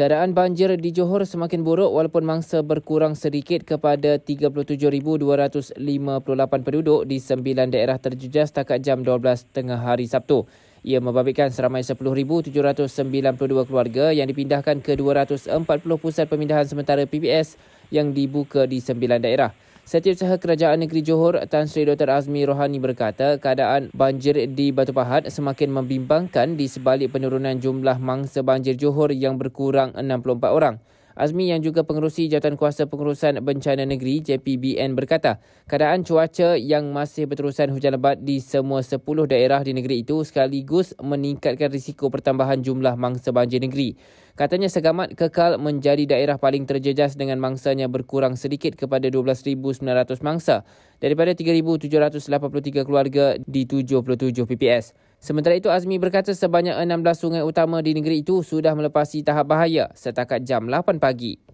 Keadaan banjir di Johor semakin buruk walaupun mangsa berkurang sedikit kepada 37,258 penduduk di sembilan daerah terjejas setakat jam 12 tengah hari Sabtu. Ia membabitkan seramai 10,792 keluarga yang dipindahkan ke 240 pusat pemindahan sementara PPS yang dibuka di sembilan daerah. Setiausaha Kerajaan Negeri Johor Tan Sri Dr. Azmi Rohani berkata keadaan banjir di Batu Pahat semakin membimbangkan di sebalik penurunan jumlah mangsa banjir Johor yang berkurang 64 orang. Azmi yang juga pengerusi Jawatan Kuasa Pengurusan Bencana Negeri JPBN berkata, keadaan cuaca yang masih berterusan hujan lebat di semua 10 daerah di negeri itu sekaligus meningkatkan risiko pertambahan jumlah mangsa banjir negeri. Katanya Segamat kekal menjadi daerah paling terjejas dengan mangsanya berkurang sedikit kepada 12,900 mangsa daripada 3,783 keluarga di 77 PPS. Sementara itu Azmi berkata sebanyak 16 sungai utama di negeri itu sudah melepasi tahap bahaya setakat jam 8 pagi.